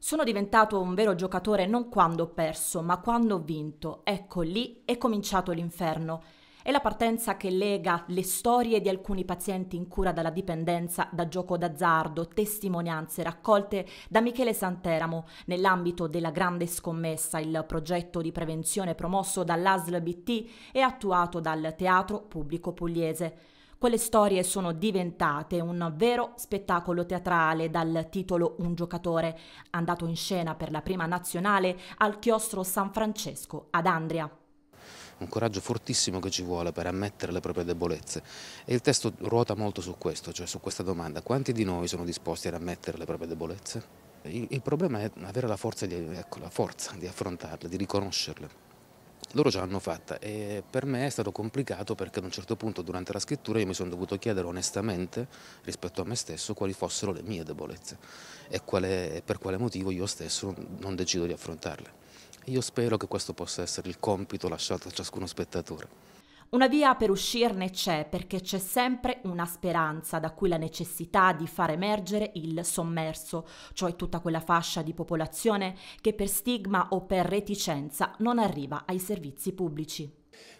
Sono diventato un vero giocatore non quando ho perso, ma quando ho vinto. Ecco, lì è cominciato l'inferno. È la partenza che lega le storie di alcuni pazienti in cura dalla dipendenza da gioco d'azzardo, testimonianze raccolte da Michele Santeramo nell'ambito della Grande Scommessa, il progetto di prevenzione promosso dall'ASL BT e attuato dal Teatro Pubblico Pugliese. Quelle storie sono diventate un vero spettacolo teatrale dal titolo Un giocatore, andato in scena per la prima nazionale al chiostro San Francesco ad Andria un coraggio fortissimo che ci vuole per ammettere le proprie debolezze e il testo ruota molto su questo, cioè su questa domanda, quanti di noi sono disposti ad ammettere le proprie debolezze? Il, il problema è avere la forza, di, ecco, la forza di affrontarle, di riconoscerle loro ce l'hanno fatta e per me è stato complicato perché ad un certo punto durante la scrittura io mi sono dovuto chiedere onestamente rispetto a me stesso quali fossero le mie debolezze e, quale, e per quale motivo io stesso non decido di affrontarle. Io spero che questo possa essere il compito lasciato a ciascuno spettatore. Una via per uscirne c'è perché c'è sempre una speranza, da cui la necessità di far emergere il sommerso, cioè tutta quella fascia di popolazione che per stigma o per reticenza non arriva ai servizi pubblici.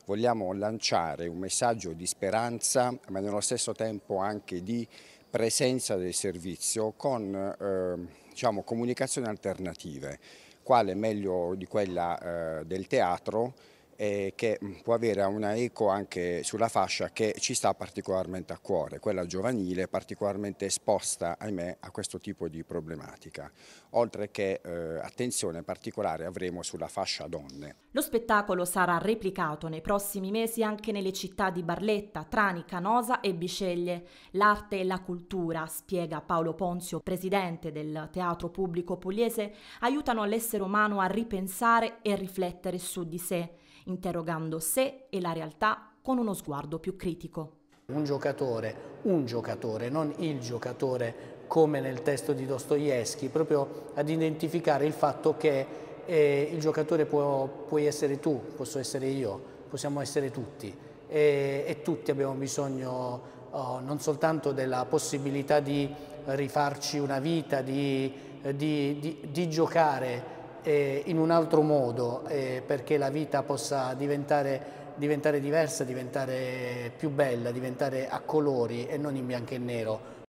Vogliamo lanciare un messaggio di speranza, ma nello stesso tempo anche di presenza del servizio con eh, diciamo, comunicazioni alternative, quale meglio di quella eh, del teatro, eh, che mm, può avere una eco anche sulla fascia che ci sta particolarmente a cuore, quella giovanile particolarmente esposta, ahimè, a questo tipo di problematica, oltre che eh, attenzione particolare avremo sulla fascia donne. Lo spettacolo sarà replicato nei prossimi mesi anche nelle città di Barletta, Trani, Canosa e Bisceglie. L'arte e la cultura, spiega Paolo Ponzio, presidente del Teatro Pubblico Pugliese, aiutano l'essere umano a ripensare e riflettere su di sé interrogando sé e la realtà con uno sguardo più critico. Un giocatore, un giocatore, non il giocatore come nel testo di Dostoevsky, proprio ad identificare il fatto che eh, il giocatore può, puoi essere tu, posso essere io, possiamo essere tutti e, e tutti abbiamo bisogno oh, non soltanto della possibilità di rifarci una vita, di, di, di, di giocare eh, in un altro modo eh, perché la vita possa diventare diventare diversa, diventare più bella, diventare a colori e non in bianco e nero.